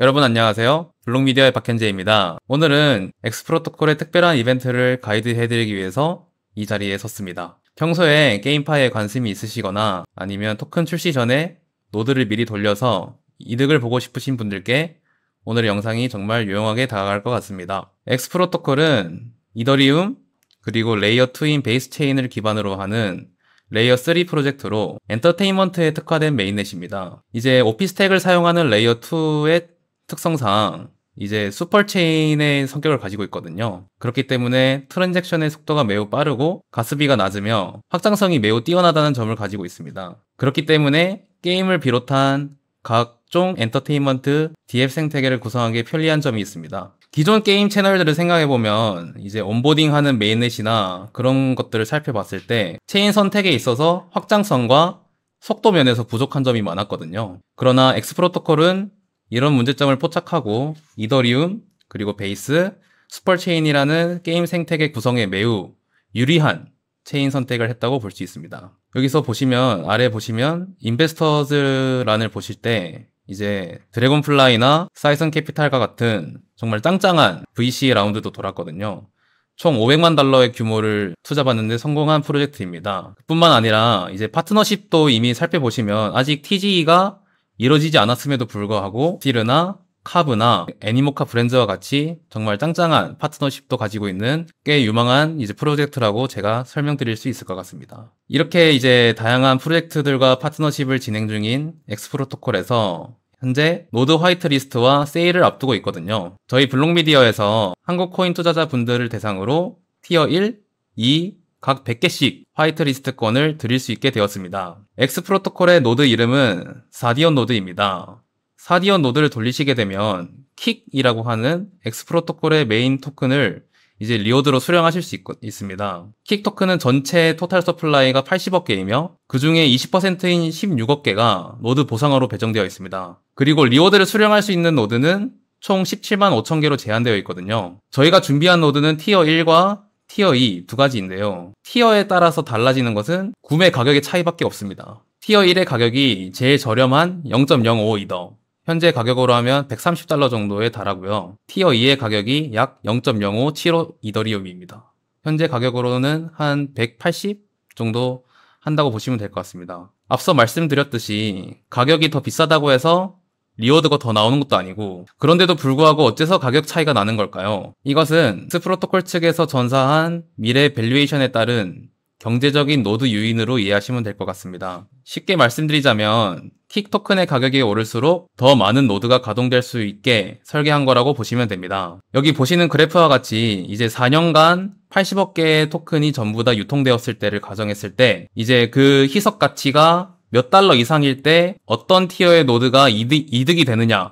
여러분 안녕하세요. 블록미디어의 박현재입니다. 오늘은 엑스프로토콜의 특별한 이벤트를 가이드해드리기 위해서 이 자리에 섰습니다. 평소에 게임파에 관심이 있으시거나 아니면 토큰 출시 전에 노드를 미리 돌려서 이득을 보고 싶으신 분들께 오늘 영상이 정말 유용하게 다가갈 것 같습니다. 엑스프로토콜은 이더리움 그리고 레이어 2인 베이스 체인을 기반으로 하는 레이어 3 프로젝트로 엔터테인먼트에 특화된 메인넷입니다. 이제 오피스텍을 사용하는 레이어 2의 특성상 이제 슈퍼체인의 성격을 가지고 있거든요. 그렇기 때문에 트랜잭션의 속도가 매우 빠르고 가스비가 낮으며 확장성이 매우 뛰어나다는 점을 가지고 있습니다. 그렇기 때문에 게임을 비롯한 각종 엔터테인먼트 DF 생태계를 구성하기에 편리한 점이 있습니다. 기존 게임 채널들을 생각해보면 이제 온보딩하는 메인넷이나 그런 것들을 살펴봤을 때 체인 선택에 있어서 확장성과 속도 면에서 부족한 점이 많았거든요. 그러나 엑스프로토콜은 이런 문제점을 포착하고 이더리움 그리고 베이스, 스펄체인이라는 게임 생태계 구성에 매우 유리한 체인 선택을 했다고 볼 수 있습니다. 여기서 보시면 아래 보시면 인베스터즈란을 보실 때 이제 드래곤플라이나 사이선 캐피탈과 같은 정말 짱짱한 VC 라운드도 돌았거든요. 총 500만 달러의 규모를 투자받는데 성공한 프로젝트입니다. 뿐만 아니라 이제 파트너십도 이미 살펴보시면 아직 TGE가 이뤄지지 않았음에도 불구하고 시르나 카브나 애니모카 브랜드와 같이 정말 짱짱한 파트너십도 가지고 있는 꽤 유망한 이제 프로젝트라고 제가 설명드릴 수 있을 것 같습니다. 이렇게 이제 다양한 프로젝트들과 파트너십을 진행 중인 엑스프로토콜에서 현재 노드 화이트리스트와 세일을 앞두고 있거든요. 저희 블록미디어에서 한국 코인 투자자 분들을 대상으로 티어 1, 2, 각 100개씩 화이트리스트권을 드릴 수 있게 되었습니다. X 프로토콜의 노드 이름은 사디언 노드입니다. 사디언 노드를 돌리시게 되면 킥이라고 하는 X 프로토콜의 메인 토큰을 이제 리워드로 수령하실 수 있, 습니다 킥 토큰은 전체 토탈 서플라이가 80억 개이며 그 중에 20%인 16억 개가 노드 보상으로 배정되어 있습니다. 그리고 리워드를 수령할 수 있는 노드는 총 17만 5천 개로 제한되어 있거든요. 저희가 준비한 노드는 티어 1과 티어 2 두 가지인데요. 티어에 따라서 달라지는 것은 구매 가격의 차이밖에 없습니다. 티어 1의 가격이 제일 저렴한 0.05이더 현재 가격으로 하면 130달러 정도에 달하고요. 티어 2의 가격이 약 0.0575 이더리움입니다. 현재 가격으로는 한 180 정도 한다고 보시면 될 것 같습니다. 앞서 말씀드렸듯이 가격이 더 비싸다고 해서 리워드가 더 나오는 것도 아니고 그런데도 불구하고 어째서 가격 차이가 나는 걸까요? 이것은 스 프로토콜 측에서 전사한 미래 밸류에이션에 따른 경제적인 노드 유인으로 이해하시면 될 것 같습니다. 쉽게 말씀드리자면 킥 토큰의 가격이 오를수록 더 많은 노드가 가동될 수 있게 설계한 거라고 보시면 됩니다. 여기 보시는 그래프와 같이 이제 4년간 80억 개의 토큰이 전부 다 유통되었을 때를 가정했을 때 이제 그 희석 가치가 몇 달러 이상일 때 어떤 티어의 노드가 이득, 이득이 되느냐를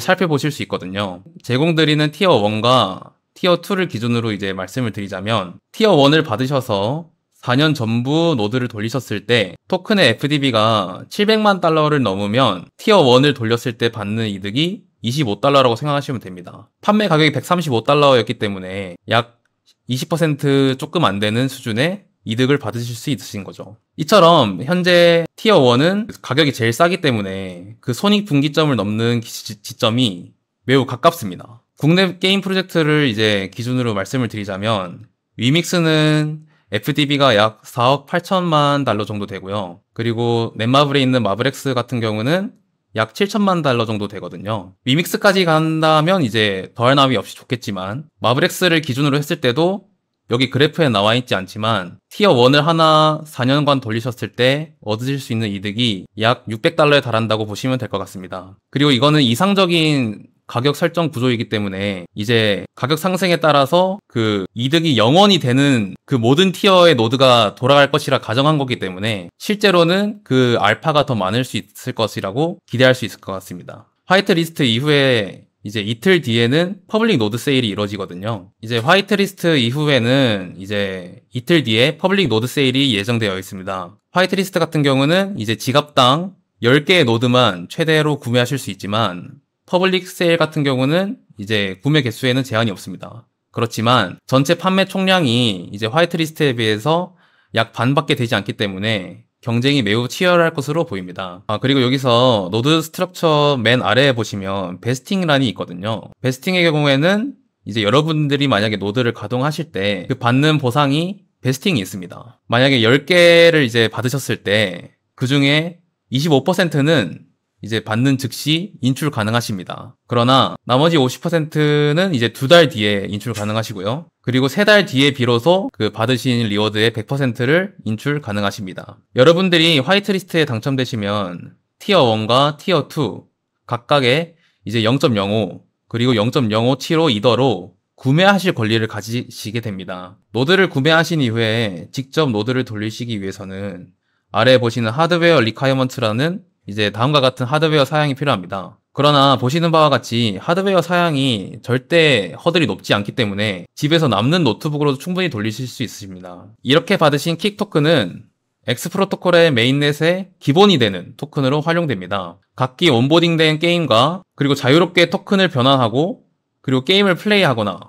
살펴보실 수 있거든요. 제공드리는 티어 1과 티어 2를 기준으로 이제 말씀을 드리자면 티어 1을 받으셔서 4년 전부 노드를 돌리셨을 때 토큰의 FDB가 700만 달러를 넘으면 티어 1을 돌렸을 때 받는 이득이 25달러라고 생각하시면 됩니다. 판매 가격이 135달러였기 때문에 약 20% 조금 안 되는 수준의 이득을 받으실 수 있으신 거죠. 이처럼 현재 티어 1은 가격이 제일 싸기 때문에 그 손익 분기점을 넘는 지, 점이 매우 가깝습니다. 국내 게임 프로젝트를 이제 기준으로 말씀을 드리자면 위믹스는 FDB가 약 4억 8천만 달러 정도 되고요. 그리고 넷마블에 있는 마블엑스 같은 경우는 약 7천만 달러 정도 되거든요. 위믹스까지 간다면 이제 더할 나위 없이 좋겠지만 마블엑스를 기준으로 했을 때도 여기 그래프에 나와 있지 않지만 티어 1을 하나 4년간 돌리셨을 때 얻으실 수 있는 이득이 약 600달러에 달한다고 보시면 될 것 같습니다. 그리고 이거는 이상적인 가격 설정 구조이기 때문에 이제 가격 상승에 따라서 그 이득이 0원이 되는 그 모든 티어의 노드가 돌아갈 것이라 가정한 거기 때문에 실제로는 그 알파가 더 많을 수 있을 것이라고 기대할 수 있을 것 같습니다. 화이트 리스트 이후에 이제 이틀 뒤에는 퍼블릭 노드 세일이 이루어지거든요. 이제 화이트리스트 이후에는 이제 이틀 뒤에 퍼블릭 노드 세일이 예정되어 있습니다. 화이트리스트 같은 경우는 이제 지갑당 10개의 노드만 최대로 구매하실 수 있지만 퍼블릭 세일 같은 경우는 이제 구매 개수에는 제한이 없습니다. 그렇지만 전체 판매 총량이 이제 화이트리스트에 비해서 약 반밖에 되지 않기 때문에 경쟁이 매우 치열할 것으로 보입니다. 아, 그리고 여기서 노드 스트럭처 맨 아래에 보시면 베스팅 란이 있거든요. 베스팅의 경우에는 이제 여러분들이 만약에 노드를 가동하실 때 그 받는 보상이 베스팅이 있습니다. 만약에 10개를 이제 받으셨을 때 그 중에 25%는 이제 받는 즉시 인출 가능하십니다. 그러나 나머지 50%는 이제 두 달 뒤에 인출 가능하시고요. 그리고 세 달 뒤에 비로소 그 받으신 리워드의 100%를 인출 가능하십니다. 여러분들이 화이트리스트에 당첨되시면 티어 1과 티어 2 각각의 이제 0.05 그리고 0 0 5 7 5 이더로 구매하실 권리를 가지시게 됩니다. 노드를 구매하신 이후에 직접 노드를 돌리시기 위해서는 아래 보시는 하드웨어 리카이먼트라는 이제 다음과 같은 하드웨어 사양이 필요합니다. 그러나 보시는 바와 같이 하드웨어 사양이 절대 허들이 높지 않기 때문에 집에서 남는 노트북으로도 충분히 돌리실 수 있습니다. 이렇게 받으신 킥 토큰은 X 프로토콜의 메인넷의 기본이 되는 토큰으로 활용됩니다. 각기 온보딩된 게임과 그리고 자유롭게 토큰을 변환하고 그리고 게임을 플레이하거나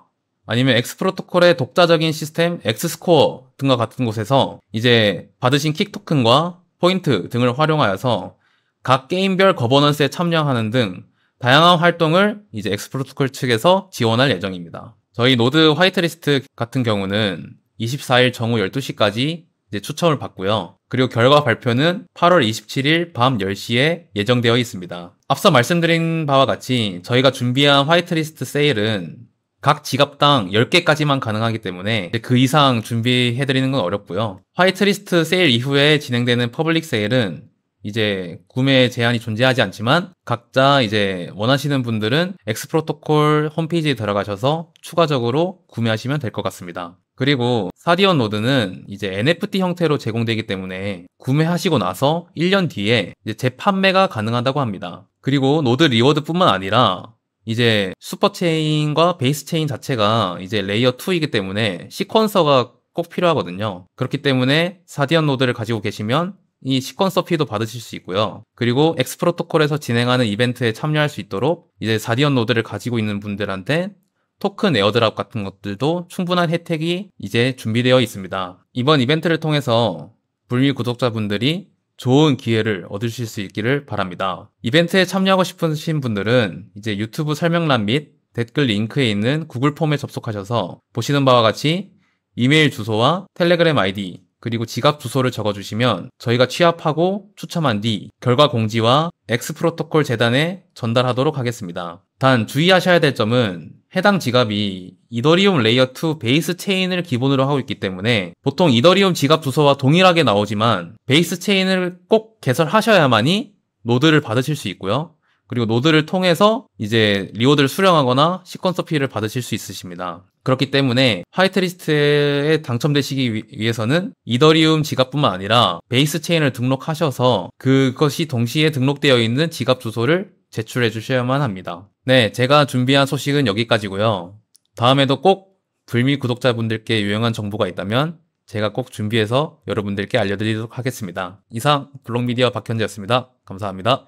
아니면 X 프로토콜의 독자적인 시스템 X 스코어 등과 같은 곳에서 이제 받으신 킥 토큰과 포인트 등을 활용하여서 각 게임별 거버넌스에 참여하는 등 다양한 활동을 이제 엑스프로토콜 측에서 지원할 예정입니다. 저희 노드 화이트리스트 같은 경우는 24일 정오 12시까지 이제 추첨을 받고요. 그리고 결과 발표는 8월 27일 밤 10시에 예정되어 있습니다. 앞서 말씀드린 바와 같이 저희가 준비한 화이트리스트 세일은 각 지갑당 10개까지만 가능하기 때문에 그 이상 준비해드리는 건 어렵고요. 화이트리스트 세일 이후에 진행되는 퍼블릭 세일은 이제 구매 제한이 존재하지 않지만 각자 이제 원하시는 분들은 엑스 프로토콜 홈페이지에 들어가셔서 추가적으로 구매하시면 될 것 같습니다. 그리고 사디언 노드는 이제 NFT 형태로 제공되기 때문에 구매하시고 나서 1년 뒤에 재판매가 가능하다고 합니다. 그리고 노드 리워드뿐만 아니라 이제 슈퍼체인과 베이스체인 자체가 이제 레이어 2이기 때문에 시퀀서가 꼭 필요하거든요. 그렇기 때문에 사디언 노드를 가지고 계시면 이 시퀀서 피도 받으실 수 있고요. 그리고 X 프로토콜에서 진행하는 이벤트에 참여할 수 있도록 이제 자디언 노드를 가지고 있는 분들한테 토큰 에어드랍 같은 것들도 충분한 혜택이 이제 준비되어 있습니다. 이번 이벤트를 통해서 불미 구독자분들이 좋은 기회를 얻으실 수 있기를 바랍니다. 이벤트에 참여하고 싶으신 분들은 이제 유튜브 설명란 및 댓글 링크에 있는 구글 폼에 접속하셔서 보시는 바와 같이 이메일 주소와 텔레그램 아이디 그리고 지갑 주소를 적어주시면 저희가 취합하고 추첨한 뒤 결과 공지와 X 프로토콜 재단에 전달하도록 하겠습니다. 단 주의하셔야 될 점은 해당 지갑이 이더리움 레이어2 베이스 체인을 기본으로 하고 있기 때문에 보통 이더리움 지갑 주소와 동일하게 나오지만 베이스 체인을 꼭 개설하셔야만이 노드를 받으실 수 있고요. 그리고 노드를 통해서 이제 리워드를 수령하거나 시퀀서 피를 받으실 수 있으십니다. 그렇기 때문에 화이트리스트에 당첨되시기 위해서는 이더리움 지갑뿐만 아니라 베이스 체인을 등록하셔서 그것이 동시에 등록되어 있는 지갑 주소를 제출해 주셔야만 합니다. 네, 제가 준비한 소식은 여기까지고요. 다음에도 꼭 불미 구독자분들께 유용한 정보가 있다면 제가 꼭 준비해서 여러분들께 알려드리도록 하겠습니다. 이상 블록미디어 박현재였습니다. 감사합니다.